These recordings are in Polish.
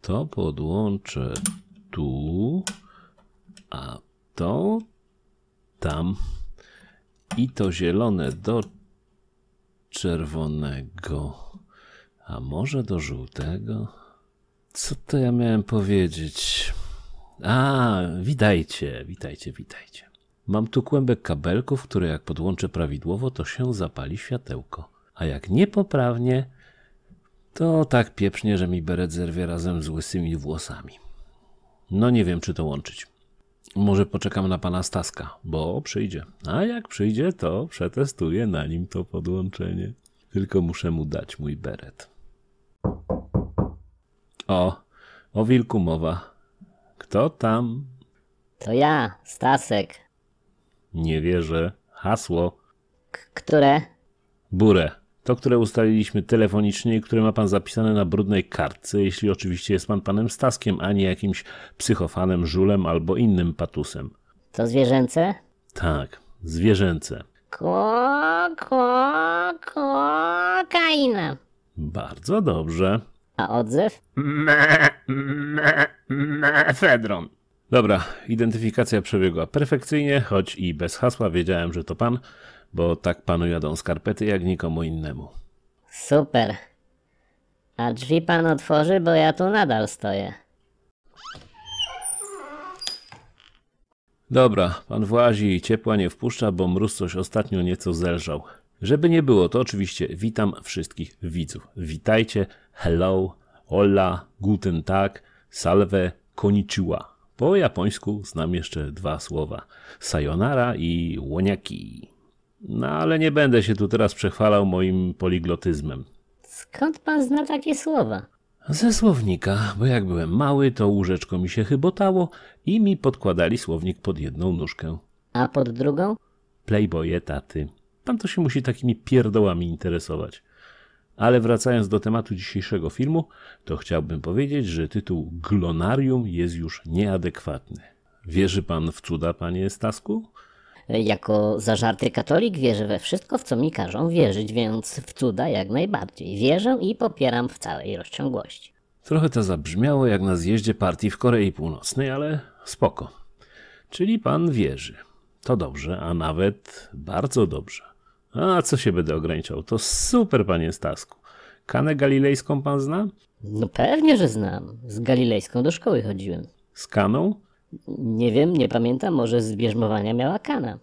to podłączę tu, a to tam. I to zielone do czerwonego, a może do żółtego? Co to ja miałem powiedzieć? A, witajcie, witajcie, witajcie. Mam tu kłębek kabelków, który jak podłączę prawidłowo, to się zapali światełko. A jak niepoprawnie, to tak pieprznie, że mi beret zerwie razem z łysymi włosami. No nie wiem, czy to łączyć. Może poczekam na pana Staska, bo przyjdzie. A jak przyjdzie, to przetestuję na nim to podłączenie. Tylko muszę mu dać mój beret. O, o wilku mowa. Kto tam? To ja, Stasek. Nie wierzę. Hasło. K które? Burę. To, które ustaliliśmy telefonicznie i które ma pan zapisane na brudnej kartce, jeśli oczywiście jest pan panem Staskiem, a nie jakimś psychofanem, żulem albo innym patusem. To zwierzęce? Tak, zwierzęce. Ko, ko, kokaina. Bardzo dobrze. A odzew? Me, me, me fedron. Dobra, identyfikacja przebiegła perfekcyjnie, choć i bez hasła wiedziałem, że to pan bo tak panu jadą skarpety jak nikomu innemu. Super. A drzwi pan otworzy, bo ja tu nadal stoję. Dobra, pan włazi i ciepła nie wpuszcza, bo mróz coś ostatnio nieco zelżał. Żeby nie było, to oczywiście witam wszystkich widzów. Witajcie, hello, hola, guten tag, salve, konnichiwa. Po japońsku znam jeszcze dwa słowa. Sayonara i łoniaki. No ale nie będę się tu teraz przechwalał moim poliglotyzmem. Skąd pan zna takie słowa? Ze słownika, bo jak byłem mały, to łóżeczko mi się chybotało i mi podkładali słownik pod jedną nóżkę. A pod drugą? Playboye taty. Pan to się musi takimi pierdołami interesować. Ale wracając do tematu dzisiejszego filmu, to chciałbym powiedzieć, że tytuł Glonarium jest już nieadekwatny. Wierzy pan w cuda, panie Stasku? Jako zażarty katolik wierzę we wszystko, w co mi każą wierzyć, więc w cuda jak najbardziej. Wierzę i popieram w całej rozciągłości. Trochę to zabrzmiało jak na zjeździe partii w Korei Północnej, ale spoko. Czyli pan wierzy. To dobrze, a nawet bardzo dobrze. A co się będę ograniczał? To super, panie Stasku. Kanę galilejską pan zna? No pewnie, że znam. Z galilejską do szkoły chodziłem. Z kaną? Nie wiem, nie pamiętam, może z bierzmowania miała kana.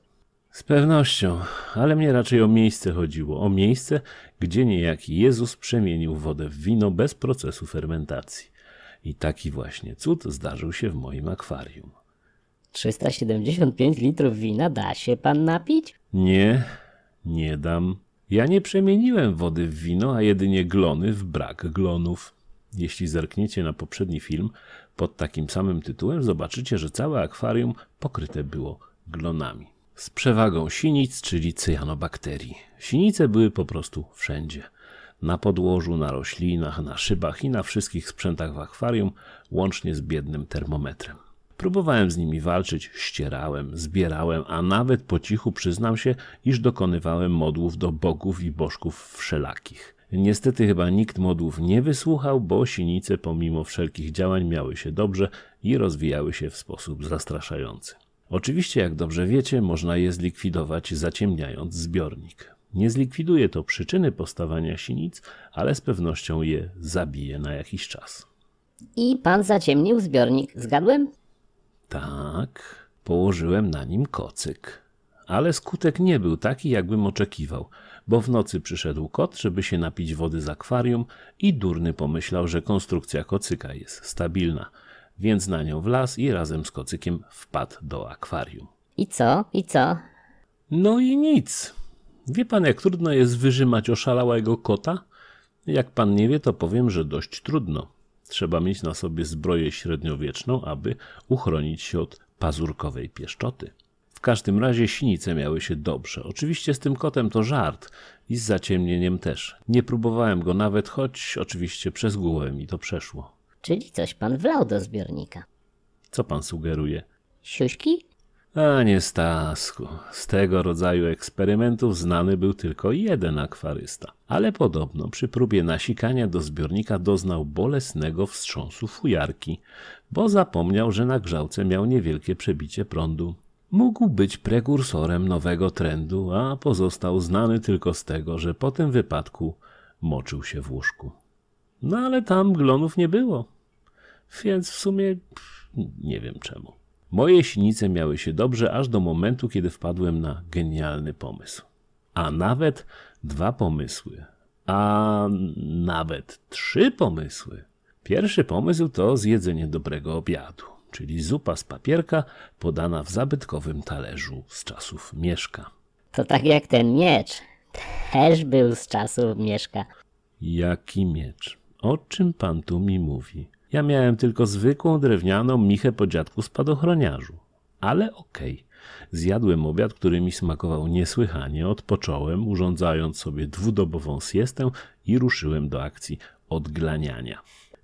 Z pewnością, ale mnie raczej o miejsce chodziło. O miejsce, gdzie niejaki Jezus przemienił wodę w wino bez procesu fermentacji. I taki właśnie cud zdarzył się w moim akwarium. 375 litrów wina da się pan napić? Nie, nie dam. Ja nie przemieniłem wody w wino, a jedynie glony w brak glonów. Jeśli zerkniecie na poprzedni film, pod takim samym tytułem zobaczycie, że całe akwarium pokryte było glonami. Z przewagą sinic, czyli cyjanobakterii. Sinice były po prostu wszędzie. Na podłożu, na roślinach, na szybach i na wszystkich sprzętach w akwarium, łącznie z biednym termometrem. Próbowałem z nimi walczyć, ścierałem, zbierałem, a nawet po cichu przyznam się, iż dokonywałem modłów do bogów i bożków wszelakich. Niestety chyba nikt modłów nie wysłuchał, bo sinice pomimo wszelkich działań miały się dobrze i rozwijały się w sposób zastraszający. Oczywiście, jak dobrze wiecie, można je zlikwidować zaciemniając zbiornik. Nie zlikwiduje to przyczyny powstawania sinic, ale z pewnością je zabije na jakiś czas. I pan zaciemnił zbiornik, zgadłem? Tak, położyłem na nim kocyk. Ale skutek nie był taki, jakbym oczekiwał – bo w nocy przyszedł kot, żeby się napić wody z akwarium i durny pomyślał, że konstrukcja kocyka jest stabilna, więc na nią wlazł i razem z kocykiem wpadł do akwarium. I co? I co? No i nic. Wie pan, jak trudno jest wyrzymać oszalałego kota? Jak pan nie wie, to powiem, że dość trudno. Trzeba mieć na sobie zbroję średniowieczną, aby uchronić się od pazurkowej pieszczoty każdym razie sinice miały się dobrze. Oczywiście z tym kotem to żart i z zaciemnieniem też. Nie próbowałem go nawet, choć oczywiście przez głowę mi to przeszło. Czyli coś pan wlał do zbiornika. Co pan sugeruje? Siuśki? A nie Stasku, z tego rodzaju eksperymentów znany był tylko jeden akwarysta. Ale podobno przy próbie nasikania do zbiornika doznał bolesnego wstrząsu fujarki, bo zapomniał, że na grzałce miał niewielkie przebicie prądu mógł być prekursorem nowego trendu, a pozostał znany tylko z tego, że po tym wypadku moczył się w łóżku. No ale tam glonów nie było, więc w sumie pff, nie wiem czemu. Moje sinice miały się dobrze aż do momentu, kiedy wpadłem na genialny pomysł. A nawet dwa pomysły. A nawet trzy pomysły. Pierwszy pomysł to zjedzenie dobrego obiadu czyli zupa z papierka podana w zabytkowym talerzu z czasów Mieszka. To tak jak ten miecz. Też był z czasów Mieszka. Jaki miecz? O czym pan tu mi mówi? Ja miałem tylko zwykłą drewnianą michę po dziadku spadochroniarzu. Ale okej. Okay. Zjadłem obiad, który mi smakował niesłychanie, odpocząłem, urządzając sobie dwudobową siestę i ruszyłem do akcji odglaniania.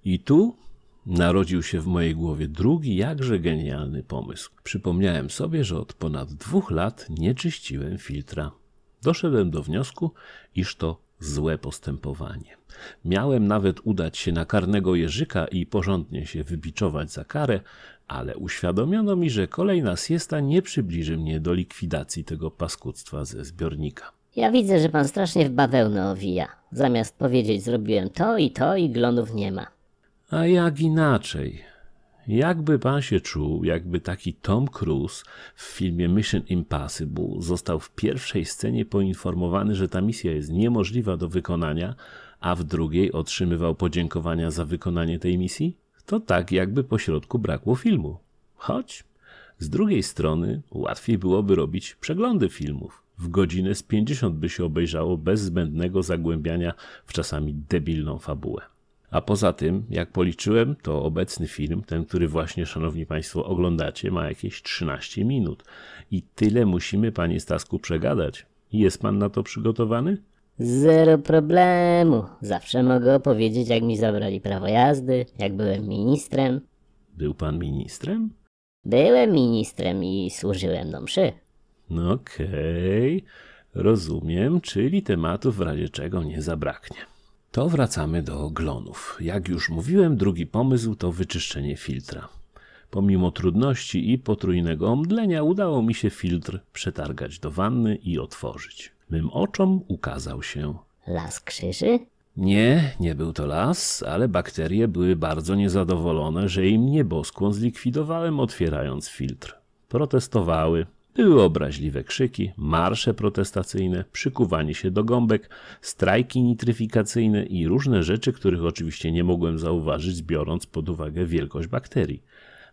I tu Narodził się w mojej głowie drugi, jakże genialny pomysł. Przypomniałem sobie, że od ponad dwóch lat nie czyściłem filtra. Doszedłem do wniosku, iż to złe postępowanie. Miałem nawet udać się na karnego jeżyka i porządnie się wybiczować za karę, ale uświadomiono mi, że kolejna siesta nie przybliży mnie do likwidacji tego paskudztwa ze zbiornika. Ja widzę, że pan strasznie w bawełnę owija. Zamiast powiedzieć zrobiłem to i to i glonów nie ma. A jak inaczej? Jakby pan się czuł, jakby taki Tom Cruise w filmie Mission Impossible został w pierwszej scenie poinformowany, że ta misja jest niemożliwa do wykonania, a w drugiej otrzymywał podziękowania za wykonanie tej misji? To tak, jakby pośrodku brakło filmu. Choć z drugiej strony łatwiej byłoby robić przeglądy filmów. W godzinę z 50 by się obejrzało bez zbędnego zagłębiania w czasami debilną fabułę. A poza tym, jak policzyłem, to obecny film, ten, który właśnie, szanowni państwo, oglądacie, ma jakieś 13 minut. I tyle musimy, panie Stasku, przegadać. Jest pan na to przygotowany? Zero problemu. Zawsze mogę opowiedzieć, jak mi zabrali prawo jazdy, jak byłem ministrem. Był pan ministrem? Byłem ministrem i służyłem do mszy. No okej, okay. rozumiem, czyli tematów w razie czego nie zabraknie to wracamy do glonów. Jak już mówiłem, drugi pomysł to wyczyszczenie filtra. Pomimo trudności i potrójnego omdlenia udało mi się filtr przetargać do wanny i otworzyć. Mym oczom ukazał się... Las krzyży? Nie, nie był to las, ale bakterie były bardzo niezadowolone, że im nieboskłon zlikwidowałem otwierając filtr. Protestowały, były obraźliwe krzyki, marsze protestacyjne, przykuwanie się do gąbek, strajki nitryfikacyjne i różne rzeczy, których oczywiście nie mogłem zauważyć, biorąc pod uwagę wielkość bakterii.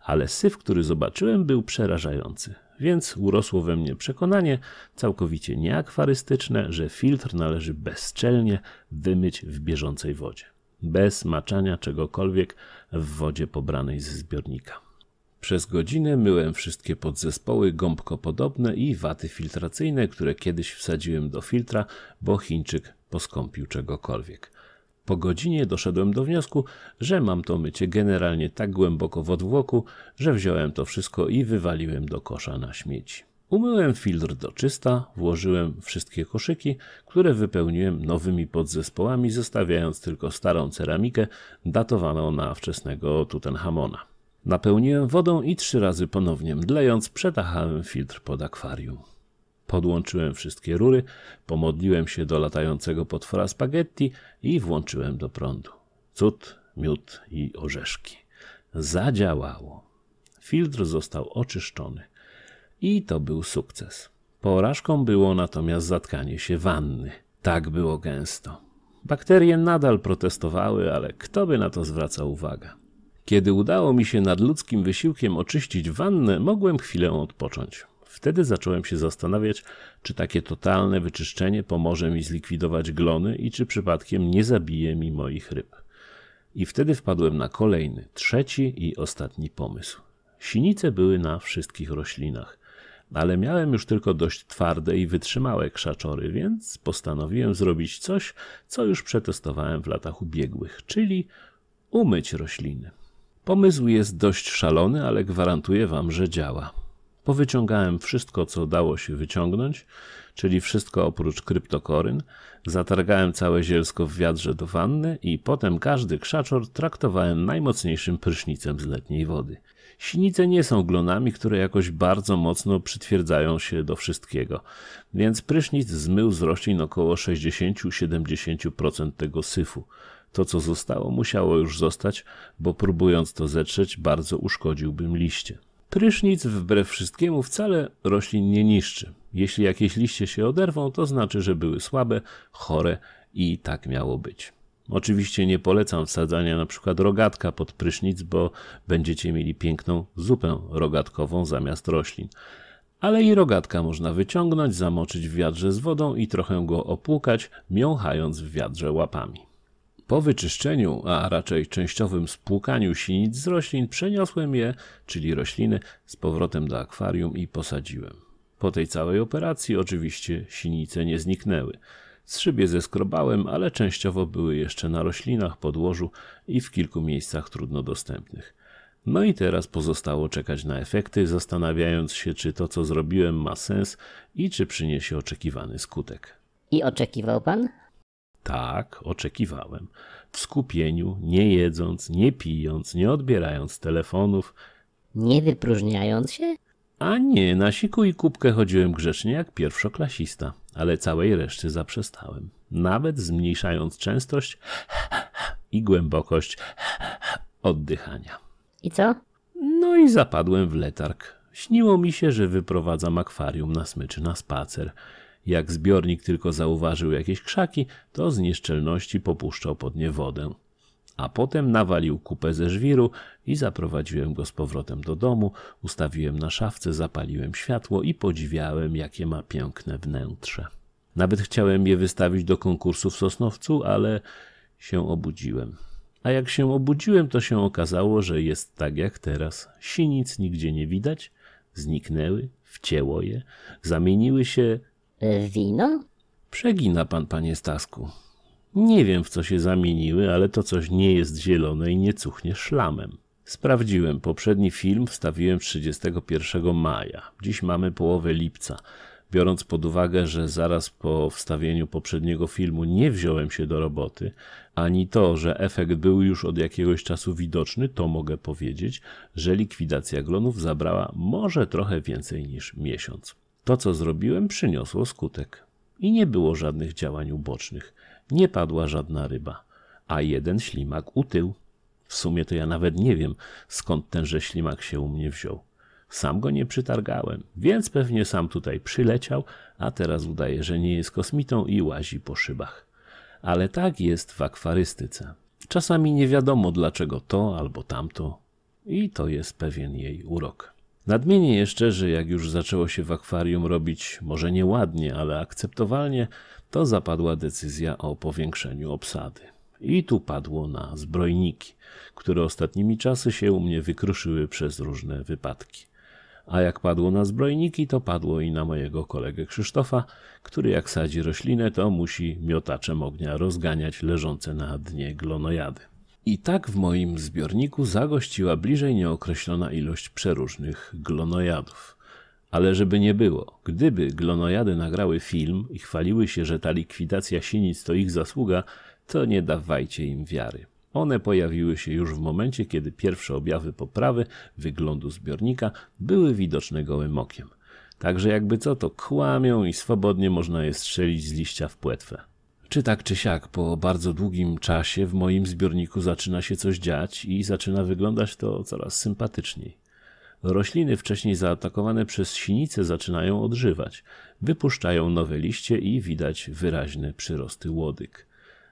Ale syf, który zobaczyłem, był przerażający. Więc urosło we mnie przekonanie, całkowicie nieakwarystyczne, że filtr należy bezczelnie wymyć w bieżącej wodzie, bez maczania czegokolwiek w wodzie pobranej ze zbiornika. Przez godzinę myłem wszystkie podzespoły gąbkopodobne i waty filtracyjne, które kiedyś wsadziłem do filtra, bo Chińczyk poskąpił czegokolwiek. Po godzinie doszedłem do wniosku, że mam to mycie generalnie tak głęboko w odwłoku, że wziąłem to wszystko i wywaliłem do kosza na śmieci. Umyłem filtr do czysta, włożyłem wszystkie koszyki, które wypełniłem nowymi podzespołami, zostawiając tylko starą ceramikę datowaną na wczesnego Tutenhamona. Napełniłem wodą i trzy razy ponownie mdlejąc przetachałem filtr pod akwarium. Podłączyłem wszystkie rury, pomodliłem się do latającego potwora spaghetti i włączyłem do prądu. Cud, miód i orzeszki. Zadziałało. Filtr został oczyszczony. I to był sukces. Porażką było natomiast zatkanie się wanny. Tak było gęsto. Bakterie nadal protestowały, ale kto by na to zwracał uwagę? Kiedy udało mi się nad ludzkim wysiłkiem oczyścić wannę, mogłem chwilę odpocząć. Wtedy zacząłem się zastanawiać, czy takie totalne wyczyszczenie pomoże mi zlikwidować glony i czy przypadkiem nie zabije mi moich ryb. I wtedy wpadłem na kolejny, trzeci i ostatni pomysł. Sinice były na wszystkich roślinach, ale miałem już tylko dość twarde i wytrzymałe krzaczory, więc postanowiłem zrobić coś, co już przetestowałem w latach ubiegłych, czyli umyć rośliny. Pomysł jest dość szalony, ale gwarantuję wam, że działa. Powyciągałem wszystko, co dało się wyciągnąć, czyli wszystko oprócz kryptokoryn, zatargałem całe zielsko w wiadrze do wanny i potem każdy krzaczor traktowałem najmocniejszym prysznicem z letniej wody. Sinice nie są glonami, które jakoś bardzo mocno przytwierdzają się do wszystkiego, więc prysznic zmył z roślin około 60-70% tego syfu, to, co zostało, musiało już zostać, bo próbując to zetrzeć, bardzo uszkodziłbym liście. Prysznic wbrew wszystkiemu wcale roślin nie niszczy. Jeśli jakieś liście się oderwą, to znaczy, że były słabe, chore i tak miało być. Oczywiście nie polecam wsadzania np. rogatka pod prysznic, bo będziecie mieli piękną zupę rogatkową zamiast roślin. Ale i rogatka można wyciągnąć, zamoczyć w wiadrze z wodą i trochę go opłukać, miąchając w wiadrze łapami. Po wyczyszczeniu, a raczej częściowym spłukaniu sinic z roślin przeniosłem je, czyli rośliny, z powrotem do akwarium i posadziłem. Po tej całej operacji oczywiście sinice nie zniknęły. Z szybie zeskrobałem, ale częściowo były jeszcze na roślinach, podłożu i w kilku miejscach trudno dostępnych. No i teraz pozostało czekać na efekty, zastanawiając się, czy to co zrobiłem ma sens i czy przyniesie oczekiwany skutek. I oczekiwał pan? Tak, oczekiwałem. W skupieniu, nie jedząc, nie pijąc, nie odbierając telefonów. Nie wypróżniając się? A nie, na siku i kubkę chodziłem grzecznie jak pierwszoklasista, ale całej reszty zaprzestałem. Nawet zmniejszając częstość i głębokość oddychania. I co? No i zapadłem w letarg. Śniło mi się, że wyprowadzam akwarium na smyczy na spacer. Jak zbiornik tylko zauważył jakieś krzaki, to z nieszczelności popuszczał pod nie wodę. A potem nawalił kupę ze żwiru i zaprowadziłem go z powrotem do domu, ustawiłem na szafce, zapaliłem światło i podziwiałem, jakie ma piękne wnętrze. Nawet chciałem je wystawić do konkursu w Sosnowcu, ale się obudziłem. A jak się obudziłem, to się okazało, że jest tak jak teraz. Sinic nigdzie nie widać, zniknęły, wcięło je, zamieniły się Wino? Przegina pan, panie Stasku. Nie wiem, w co się zamieniły, ale to coś nie jest zielone i nie cuchnie szlamem. Sprawdziłem. Poprzedni film wstawiłem 31 maja. Dziś mamy połowę lipca. Biorąc pod uwagę, że zaraz po wstawieniu poprzedniego filmu nie wziąłem się do roboty, ani to, że efekt był już od jakiegoś czasu widoczny, to mogę powiedzieć, że likwidacja glonów zabrała może trochę więcej niż miesiąc. To, co zrobiłem, przyniosło skutek. I nie było żadnych działań ubocznych. Nie padła żadna ryba, a jeden ślimak utył. W sumie to ja nawet nie wiem, skąd tenże ślimak się u mnie wziął. Sam go nie przytargałem, więc pewnie sam tutaj przyleciał, a teraz udaje, że nie jest kosmitą i łazi po szybach. Ale tak jest w akwarystyce. Czasami nie wiadomo dlaczego to albo tamto, i to jest pewien jej urok. Nadmienię jeszcze, że jak już zaczęło się w akwarium robić, może nieładnie, ale akceptowalnie, to zapadła decyzja o powiększeniu obsady. I tu padło na zbrojniki, które ostatnimi czasy się u mnie wykruszyły przez różne wypadki. A jak padło na zbrojniki, to padło i na mojego kolegę Krzysztofa, który jak sadzi roślinę, to musi miotaczem ognia rozganiać leżące na dnie glonojady. I tak w moim zbiorniku zagościła bliżej nieokreślona ilość przeróżnych glonojadów. Ale żeby nie było, gdyby glonojady nagrały film i chwaliły się, że ta likwidacja sinic to ich zasługa, to nie dawajcie im wiary. One pojawiły się już w momencie, kiedy pierwsze objawy poprawy wyglądu zbiornika były widoczne gołym okiem. Także jakby co, to kłamią i swobodnie można je strzelić z liścia w płetwę. Czy tak czy siak, po bardzo długim czasie w moim zbiorniku zaczyna się coś dziać i zaczyna wyglądać to coraz sympatyczniej. Rośliny wcześniej zaatakowane przez sinice zaczynają odżywać, wypuszczają nowe liście i widać wyraźne przyrosty łodyg.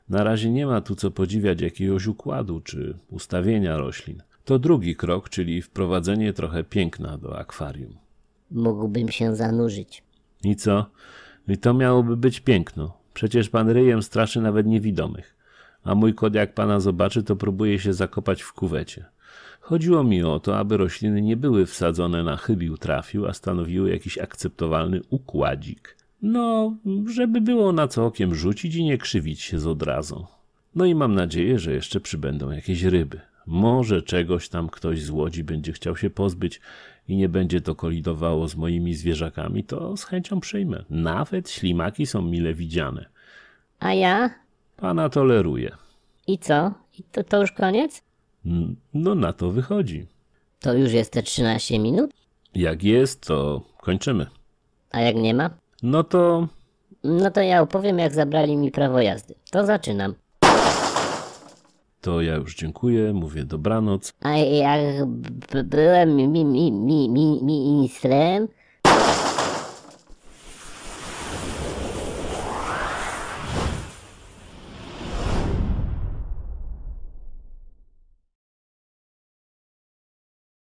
Na razie nie ma tu co podziwiać jakiegoś układu czy ustawienia roślin. To drugi krok, czyli wprowadzenie trochę piękna do akwarium. Mógłbym się zanurzyć. I co? I to miałoby być piękno. Przecież pan ryjem straszy nawet niewidomych. A mój kot jak pana zobaczy, to próbuje się zakopać w kuwecie. Chodziło mi o to, aby rośliny nie były wsadzone na chybił trafił, a stanowiły jakiś akceptowalny układzik. No, żeby było na co okiem rzucić i nie krzywić się z odrazą. No i mam nadzieję, że jeszcze przybędą jakieś ryby. Może czegoś tam ktoś z łodzi będzie chciał się pozbyć i nie będzie to kolidowało z moimi zwierzakami, to z chęcią przyjmę. Nawet ślimaki są mile widziane. A ja? Pana toleruję. I co? I to, to już koniec? No na to wychodzi. To już jest te 13 minut? Jak jest, to kończymy. A jak nie ma? No to... No to ja opowiem, jak zabrali mi prawo jazdy. To zaczynam to ja już dziękuję, mówię dobranoc. A jak byłem mi, mi, mi, mi, ministrem,